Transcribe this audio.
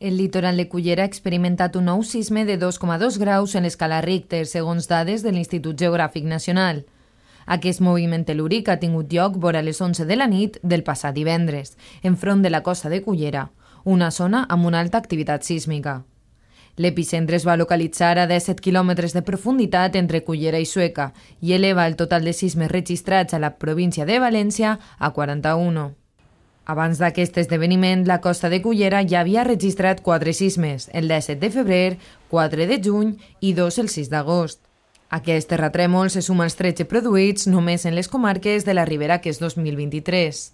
El litoral de Cullera ha experimentat un nou sisme de 2,2 graus en escala Richter, segons dades de l'Institut Geogràfic Nacional. Aquest moviment telúric ha tingut lloc vora les 11 de la nit del passat divendres, enfront de la costa de Cullera, una zona amb una alta activitat sísmica. L'epicentre es va localitzar a 17 quilòmetres de profunditat entre Cullera i Sueca i eleva el total de sismes registrats a la província de València a 41. Abans d'aquest esdeveniment, la costa de Cullera ja havia registrat quatre sismes, el 17 de febrer, 4 de juny i 2 el 6 d'agost. Aquest terratrèmol se suma als 13 produïts només en les comarques de la Ribera que és 2023.